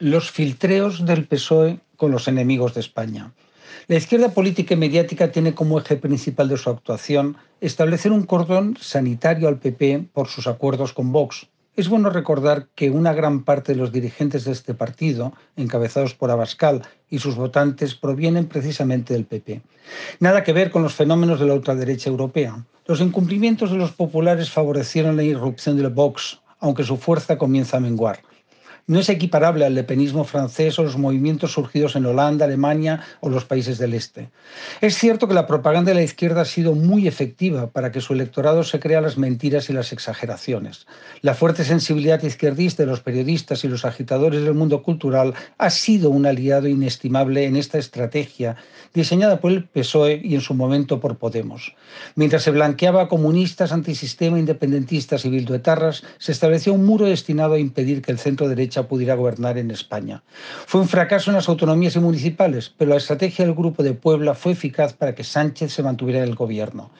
los filtreos del PSOE con los enemigos de España. La izquierda política y mediática tiene como eje principal de su actuación establecer un cordón sanitario al PP por sus acuerdos con Vox. Es bueno recordar que una gran parte de los dirigentes de este partido, encabezados por Abascal y sus votantes, provienen precisamente del PP. Nada que ver con los fenómenos de la ultraderecha europea. Los incumplimientos de los populares favorecieron la irrupción del Vox, aunque su fuerza comienza a menguar no es equiparable al lepenismo francés o los movimientos surgidos en Holanda, Alemania o los países del Este. Es cierto que la propaganda de la izquierda ha sido muy efectiva para que su electorado se crea las mentiras y las exageraciones. La fuerte sensibilidad izquierdista de los periodistas y los agitadores del mundo cultural ha sido un aliado inestimable en esta estrategia diseñada por el PSOE y en su momento por Podemos. Mientras se blanqueaba a comunistas, antisistema, independentistas y bilduetarras, se estableció un muro destinado a impedir que el centro derecho pudiera gobernar en España. Fue un fracaso en las autonomías y municipales, pero la estrategia del Grupo de Puebla fue eficaz para que Sánchez se mantuviera en el gobierno.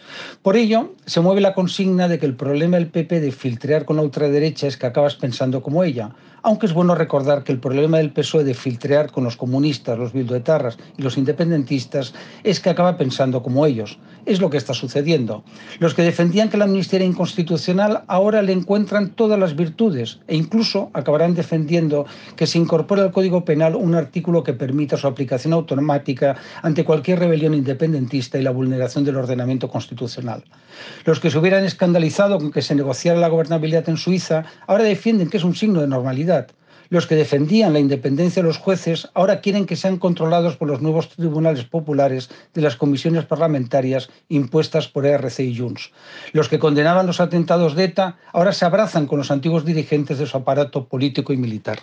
Por ello, se mueve la consigna de que el problema del PP de filtrar con la ultraderecha es que acabas pensando como ella, aunque es bueno recordar que el problema del PSOE de filtrear con los comunistas, los bilduetarras y los independentistas es que acaba pensando como ellos. Es lo que está sucediendo. Los que defendían que la amnistía era inconstitucional ahora le encuentran todas las virtudes e incluso acabarán defendiendo que se incorpore al Código Penal un artículo que permita su aplicación automática ante cualquier rebelión independentista y la vulneración del ordenamiento constitucional. Los que se hubieran escandalizado con que se negociara la gobernabilidad en Suiza ahora defienden que es un signo de normalidad los que defendían la independencia de los jueces ahora quieren que sean controlados por los nuevos tribunales populares de las comisiones parlamentarias impuestas por ERC y Junts. Los que condenaban los atentados de ETA ahora se abrazan con los antiguos dirigentes de su aparato político y militar.